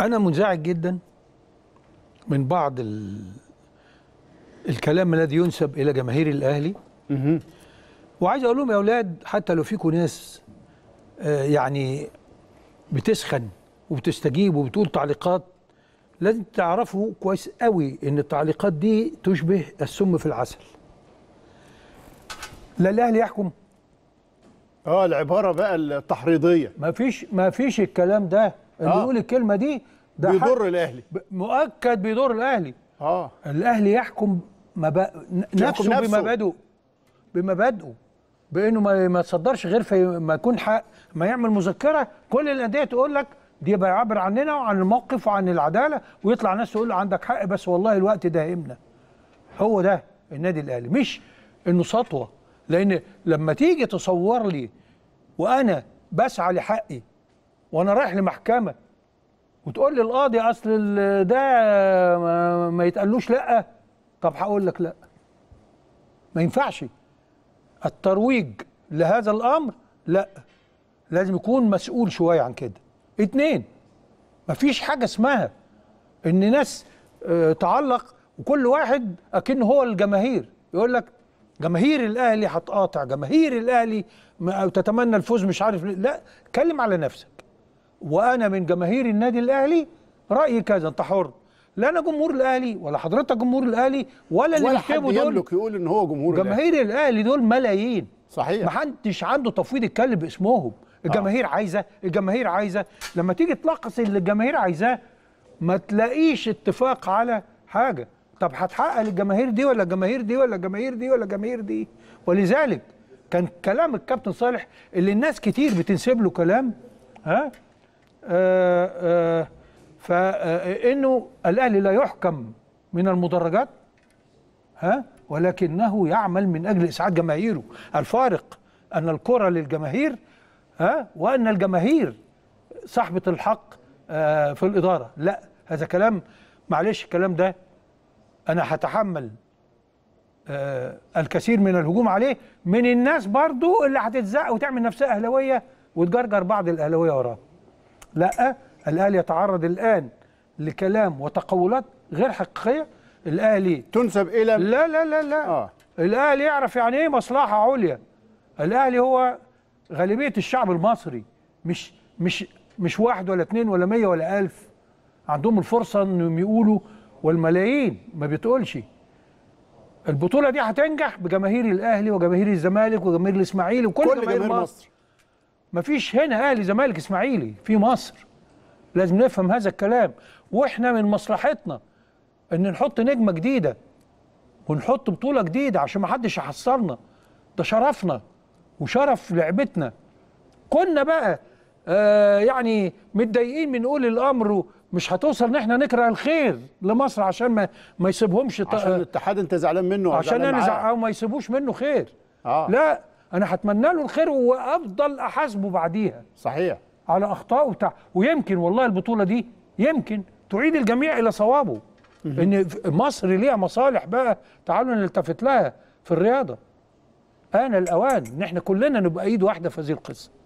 أنا منزعج جدا من بعض ال... الكلام الذي ينسب إلى جماهير الأهلي وعايز أقول لهم يا أولاد حتى لو فيكم ناس آه، يعني بتسخن وبتستجيب وبتقول تعليقات لازم تعرفوا كويس قوي إن التعليقات دي تشبه السم في العسل لا الأهلي يحكم اه العبارة بقى التحريضية ما فيش ما فيش الكلام ده آه. اللي آه. يقول الكلمه دي ده بيضر الاهلي مؤكد بيضر الاهلي اه الاهلي يحكم مبا... نفسه, نفسه بمبادئه بمبادئه بانه ما, يتصدرش غير في ما يكون حق ما يعمل مذكره كل الانديه تقول لك دي بيعبر عننا وعن الموقف وعن العداله ويطلع ناس تقول عندك حق بس والله الوقت ده يهمنا هو ده النادي الاهلي مش انه سطوه لان لما تيجي تصور لي وانا بسعى لحقي وانا رايح لمحكمه وتقول لي القاضي اصل ده ما يتقالوش لا طب هقول لك لا ما ينفعش الترويج لهذا الامر لا لازم يكون مسؤول شويه عن كده اتنين مفيش حاجه اسمها ان ناس آه، تعلق وكل واحد اكن هو الجماهير يقول لك جماهير الاهلي هتقاطع جماهير الاهلي تتمنى الفوز مش عارف لا اتكلم على نفسك وانا من جماهير النادي الاهلي رايي كذا انت حر لا انا جمهور الاهلي ولا حضرتك جمهور الاهلي ولا اللي ولا حد يملك يقول ان هو جمهور جماهير الأهلي. الاهلي دول ملايين صحيح ما حدش عنده تفويض يتكلم باسمهم الجماهير آه. عايزه الجماهير عايزه لما تيجي تلخص اللي الجماهير عايزاه ما تلاقيش اتفاق على حاجه طب هتحقق الجماهير دي ولا الجماهير دي ولا الجماهير دي ولا الجماهير دي ولذلك كان كلام الكابتن صالح اللي الناس كتير بتنسب له كلام ها آه، آه، فانه آه، الاهلي لا يحكم من المدرجات ها ولكنه يعمل من اجل اسعاد جماهيره الفارق ان الكره للجماهير ها وان الجماهير صاحبه الحق في الاداره لا هذا كلام معلش الكلام ده انا هتحمل الكثير من الهجوم عليه من الناس برضو اللي هتتزق وتعمل نفسها اهلاويه وتجرجر بعض الاهلاويه وراها لا الاهلي يتعرض الان لكلام وتقولات غير حقيقيه الاهلي تنسب الى لا لا لا لا آه. الاهلي يعرف يعني ايه مصلحه عليا الاهلي هو غالبيه الشعب المصري مش مش مش واحد ولا اتنين ولا مية ولا ألف عندهم الفرصة انهم يقولوا والملايين ما بتقولش البطولة دي هتنجح بجماهير الأهلي وجماهير الزمالك وجماهير الإسماعيلي وكل كل جماهير, مصر. مصر مفيش هنا اهلي زمالك اسماعيلي في مصر لازم نفهم هذا الكلام واحنا من مصلحتنا ان نحط نجمه جديده ونحط بطوله جديده عشان ما حدش يحصرنا ده شرفنا وشرف لعبتنا كنا بقى آه يعني متضايقين من قول الامر مش هتوصل ان احنا نكره الخير لمصر عشان ما ما يسيبهمش عشان الاتحاد انت زعلان منه عشان انا زعلان ما يسيبوش منه خير آه. لا انا هتمنى له الخير وافضل احاسبه بعديها صحيح على اخطائه بتاع ويمكن والله البطوله دي يمكن تعيد الجميع الى صوابه ان مصر ليها مصالح بقى تعالوا نلتفت لها في الرياضه آن الأوان إن إحنا كلنا نبقى إيد واحدة في هذه القصة